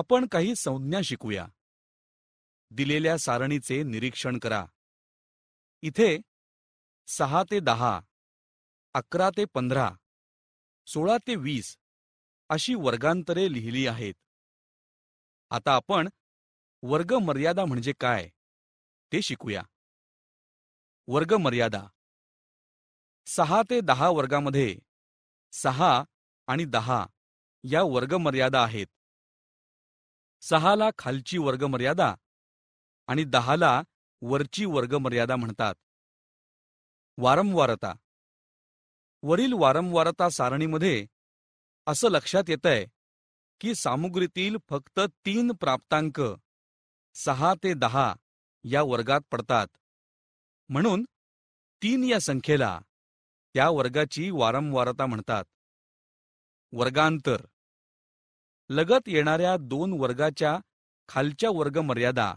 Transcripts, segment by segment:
आपण काही संज्ञा शिकूया दिलेल्या सारणीचे निरीक्षण करा इथे सहा ते दहा अकरा ते पंधरा सोळा ते वीस अशी वर्गांतरे लिहिली आहेत आता आपण वर्ग मर्यादा म्हणजे काय ते शिकूया वर्ग मर्यादा सहा ते दहा वर्गामध्ये सहा आणि दहा या वर्गमर्यादा आहेत सहाला खालची वर्गमर्यादा आणि दहाला वरची वर्गमर्यादा म्हणतात वारंवारता वरील वारंवारता सारणीमध्ये असं लक्षात येतंय की सामुग्रीतील फक्त तीन प्राप्तांक सहा ते दहा या वर्गात पडतात म्हणून तीन या संख्येला त्या वर्गाची वारंवारता म्हणतात वर्गांतर लगत येणाऱ्या दोन वर्गाच्या खालच्या वर्ग मर्यादा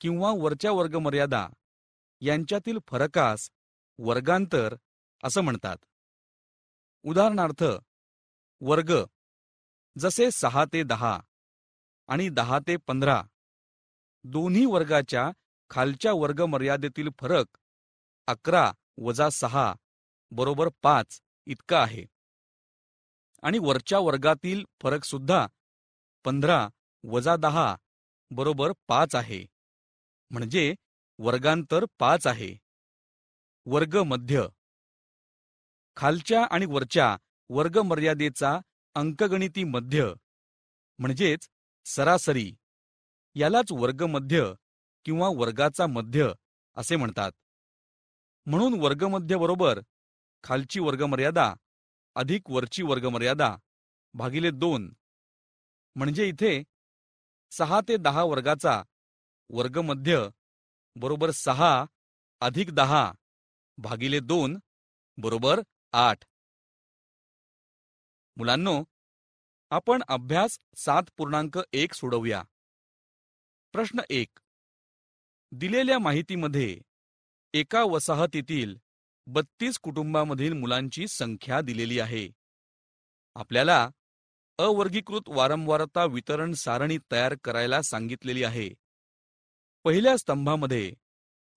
किंवा वरच्या वर्ग मर्यादा यांच्यातील फरकास वर्गांतर असं म्हणतात उदाहरणार्थ वर्ग जसे सहा ते दहा आणि दहा ते पंधरा दोन्ही वर्गाच्या खालच्या वर्ग मर्यादेतील फरक अकरा वजा सहा बरोबर पाच इतका आहे आणि वरच्या वर्गातील फरकसुद्धा पंधरा वजा दहा बरोबर पाच आहे म्हणजे वर्गांतर पाच आहे वर्ग मध्य खालच्या आणि वरच्या वर्ग मर्यादेचा अंकगणिती मध्य म्हणजेच सरासरी यालाच वर्ग मध्य किंवा वर्गाचा मध्य असे म्हणतात म्हणून वर्गमध्य बरोबर खालची वर्गमर्यादा अधिक वरची वर्गमर्यादा भागिले दोन म्हणजे इथे सहा ते दहा वर्गाचा वर्ग मध्य बरोबर सहा अधिक दहा भागिले दोन बरोबर आठ मुलांनो आपण अभ्यास सात पूर्णांक एक सोडवूया प्रश्न एक दिलेल्या माहितीमध्ये एका वसाहतीतील बत्तीस कुटुंबामधील मुलांची संख्या दिलेली आहे आपल्याला अवर्गीकृत वारंवारता वितरण सारणी तयार करायला सांगितलेली आहे पहिल्या स्तंभामध्ये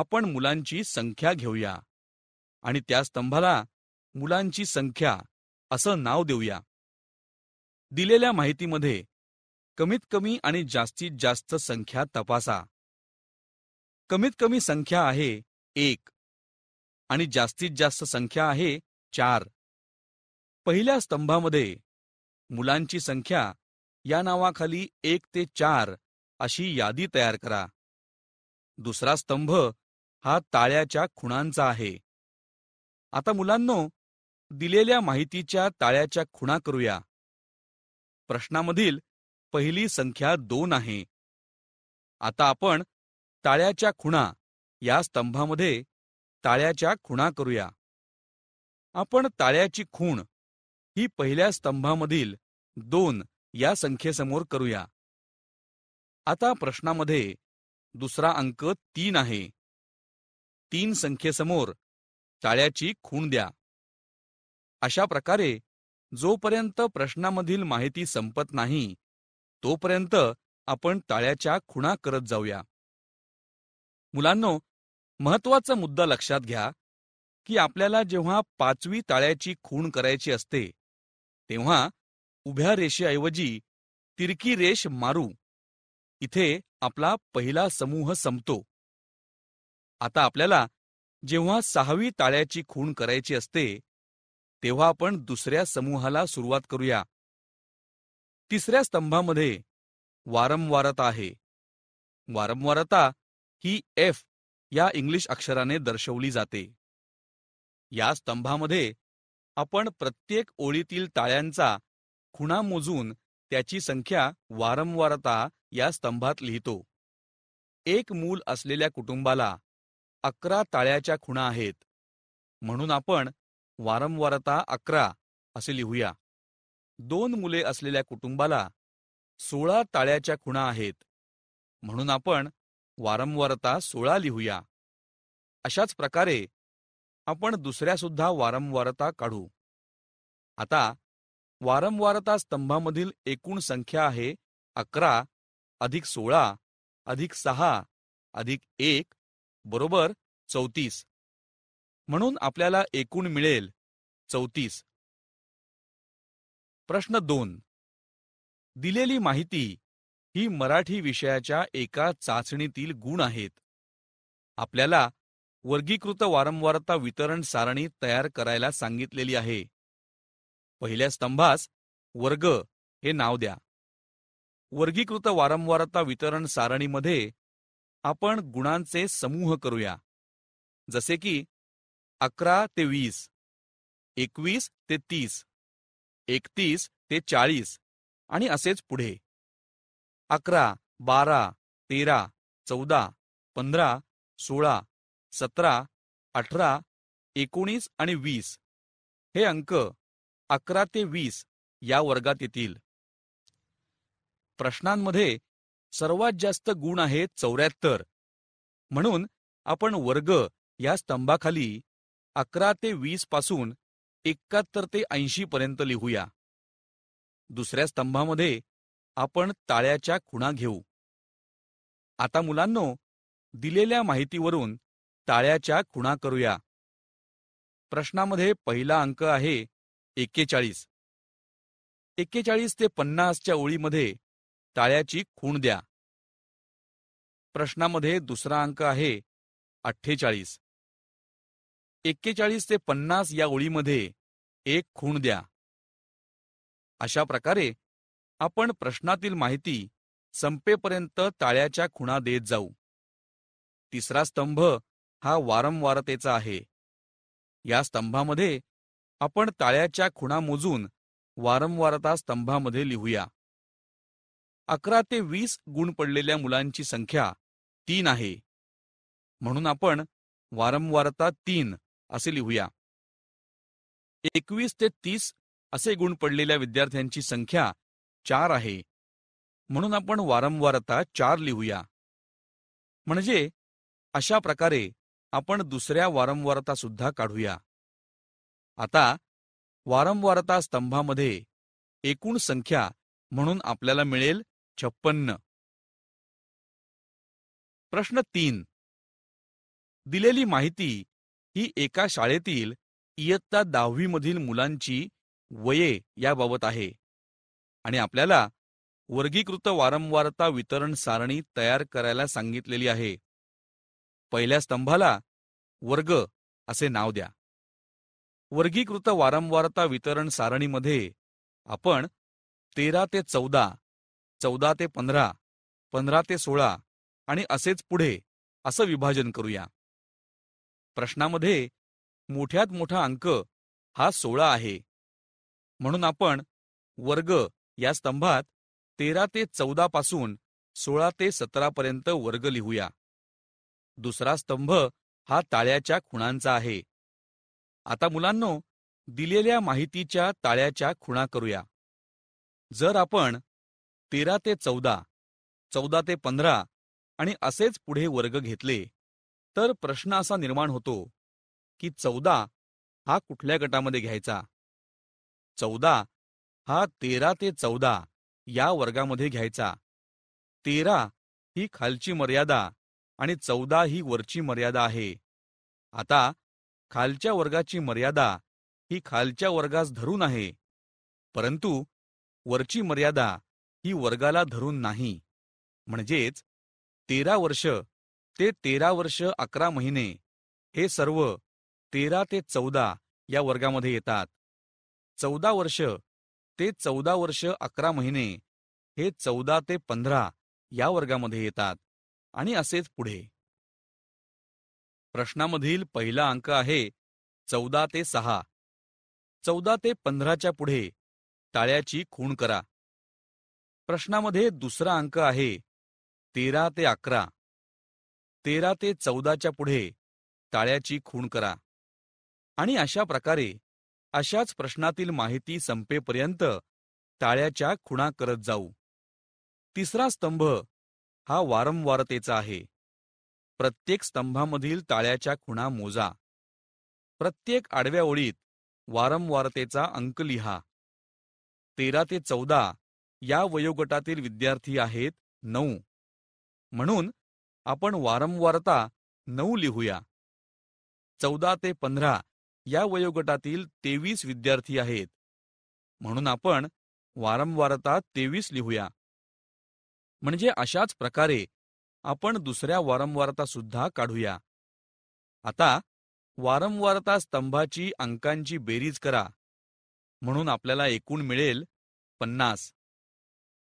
आपण मुलांची संख्या घेऊया आणि त्या स्तंभाला मुलांची संख्या असं नाव देऊया दिलेल्या माहितीमध्ये कमीत कमी आणि जास्तीत जास्त संख्या तपासा कमीत कमी संख्या आहे एक आणि जास्तीत जास्त संख्या आहे चार पहिल्या स्तंभामध्ये मुलांची संख्या या नावाखाली एक ते चार अशी यादी तयार करा दुसरा स्तंभ हा ताळ्याच्या खुणांचा आहे आता मुलांनो दिलेल्या माहितीच्या ताळ्याच्या खुणा करूया प्रश्नामधील पहिली संख्या दोन आहे आता आपण ताळ्याच्या खुणा या स्तंभामध्ये ताळ्याच्या खुणा करूया आपण ताळ्याची खूण ही पहिल्या स्तंभामधील दोन या संख्येसमोर करूया आता प्रश्नामध्ये दुसरा अंक तीन आहे तीन संख्येसमोर टाळ्याची खूण द्या अशा प्रकारे जोपर्यंत प्रश्नामधील माहिती संपत नाही तोपर्यंत आपण टाळ्याच्या खुणा करत जाऊया मुलांनो महत्वाचा मुद्दा लक्षात घ्या की आपल्याला जेव्हा पाचवी टाळ्याची खूण करायची असते तेव्हा उभ्या रेषेऐवजी तिरकी रेष मारू इथे आपला पहिला समूह संपतो आता आपल्याला जेव्हा सहावी ताळ्याची खूण करायची असते तेव्हा आपण दुसऱ्या समूहाला सुरुवात करूया तिसऱ्या स्तंभामध्ये वारंवारता आहे वारंवारता ही एफ या इंग्लिश अक्षराने दर्शवली जाते या स्तंभामध्ये आपण प्रत्येक ओळीतील टाळ्यांचा खुणा मोजून त्याची संख्या वारंवारता या स्तंभात लिहितो एक मूल असलेल्या कुटुंबाला अकरा टाळ्याच्या खुणा आहेत म्हणून आपण वारंवारता अकरा असे लिहूया दोन मुले असलेल्या कुटुंबाला सोळा टाळ्याच्या खुणा आहेत म्हणून आपण वारंवारता सोळा लिहूया अशाच प्रकारे आपण दुसऱ्या सुद्धा वारंवारता काढू आता वारंवारता स्तंभामधील एकूण संख्या आहे अकरा अधिक सोळा अधिक सहा अधिक एक बरोबर चौतीस म्हणून आपल्याला एकूण मिळेल चौतीस प्रश्न दोन दिलेली माहिती ही मराठी विषयाच्या एका चाचणीतील गुण आहेत आपल्याला वर्गीकृत वारंवारता वितरण सारणी तयार करायला सांगितलेली आहे पहिल्या स्तंभास वर्ग हे नाव द्या वर्गीकृत वारंवारता वितरण सारणीमध्ये आपण गुणांचे समूह करूया जसे की अकरा ते वीस एकवीस ते तीस एकतीस ते चाळीस आणि असेच पुढे अकरा बारा तेरा चौदा पंधरा सोळा सतरा अठरा एकोणीस आणि वीस हे अंक अकरा ते वीस या वर्गात येतील प्रश्नांमध्ये सर्वात जास्त गुण आहे चौऱ्याहत्तर म्हणून आपण वर्ग या स्तंभाखाली अकरा ते वीस पासून एकाहत्तर ते ऐंशी पर्यंत लिहूया दुसऱ्या स्तंभामध्ये आपण ताळ्याच्या खुणा घेऊ आता मुलांनो दिलेल्या माहितीवरून टाळ्याच्या खुणा करूया प्रश्नामध्ये पहिला अंक आहे एक्केचाळीस एक्केचाळीस ते पन्नासच्या ओळीमध्ये टाळ्याची खूण द्या प्रश्नामध्ये दुसरा अंक आहे अठ्ठेचाळीस एक्केचाळीस ते पन्नास या ओळीमध्ये एक खूण द्या अशा प्रकारे आपण प्रश्नातील माहिती संपेपर्यंत टाळ्याच्या खुणा देत जाऊ तिसरा स्तंभ हा वारंवारतेचा आहे या स्तंभामध्ये आपण ताळ्याच्या खुणा मोजून वारंवारता स्तंभामध्ये लिहूया अकरा ते वीस गुण पडलेल्या मुलांची संख्या तीन आहे म्हणून आपण वारंवारता तीन असे लिहूया एकवीस ते तीस असे गुण पडलेल्या विद्यार्थ्यांची संख्या चार आहे म्हणून आपण वारंवारता चार लिहूया म्हणजे अशा प्रकारे आपण दुसऱ्या वारंवारता सुद्धा काढूया आता वारंवारता स्तंभामध्ये एकूण संख्या म्हणून आपल्याला मिळेल छप्पन्न प्रश्न तीन दिलेली माहिती ही एका शाळेतील इयत्ता दहावीमधील मुलांची वये याबाबत आहे आणि आपल्याला वर्गीकृत वारंवारता वितरण सारणी तयार करायला सांगितलेली आहे पहिल्या स्तंभाला वर्ग असे नाव द्या वर्गीकृत वारंवारता वितरण सारणीमध्ये आपण तेरा ते चौदा चौदा ते पंधरा पंधरा ते सोळा आणि असेच पुढे असं विभाजन करूया प्रश्नामध्ये मोठ्यात मोठा अंक हा सोळा आहे म्हणून आपण वर्ग या स्तंभात तेरा ते चौदा पासून सोळा ते सतरा पर्यंत वर्ग लिहूया दुसरा स्तंभ हा ताळ्याच्या खुणांचा आहे आता मुलांनो दिलेल्या माहितीच्या ताळ्याच्या खुणा करूया जर आपण तेरा ते चौदा चौदा ते पंधरा आणि असेच पुढे वर्ग घेतले तर प्रश्न असा निर्माण होतो की चौदा हा कुठल्या गटामध्ये घ्यायचा चौदा हा तेरा ते चौदा या वर्गामध्ये घ्यायचा तेरा ही खालची मर्यादा आणि चौदा ही वरची मर्यादा आहे आता खालच्या वर्गाची मर्यादा ही खालच्या वर्गास धरून आहे परंतु वरची मर्यादा ही वर्गाला धरून नाही म्हणजेच तेरा वर्ष ते तेरा वर्ष अकरा महिने हे सर्व तेरा ते चौदा या वर्गामध्ये येतात चौदा वर्ष ते चौदा वर्ष अकरा महिने हे चौदा ते पंधरा या वर्गामध्ये येतात आणि असेच पुढे प्रश्नामधील पहिला अंक आहे चौदा ते सहा चौदा ते पंधराच्या पुढे टाळ्याची खूण करा प्रश्नामध्ये दुसरा अंक आहे तेरा ते अकरा तेरा ते चौदाच्या पुढे टाळ्याची खूण करा आणि अशा प्रकारे अशाच प्रश्नातील माहिती संपेपर्यंत टाळ्याच्या खुणा करत जाऊ तिसरा स्तंभ हा वारंवारतेचा आहे प्रत्येक स्तंभामधील ताळ्याच्या खुणा मोजा प्रत्येक आडव्या ओळीत वारंवारतेचा अंक लिहा तेरा ते चौदा या वयोगटातील विद्यार्थी आहेत नऊ म्हणून आपण वारंवारता नऊ लिहूया चौदा ते पंधरा या वयोगटातील तेवीस विद्यार्थी आहेत म्हणून आपण वारंवारता तेवीस लिहूया म्हणजे अशाच प्रकारे आपण दुसऱ्या वारंवारता सुद्धा काढूया आता वारंवारता स्तंभाची अंकांची बेरीज करा म्हणून आपल्याला एकूण मिळेल पन्नास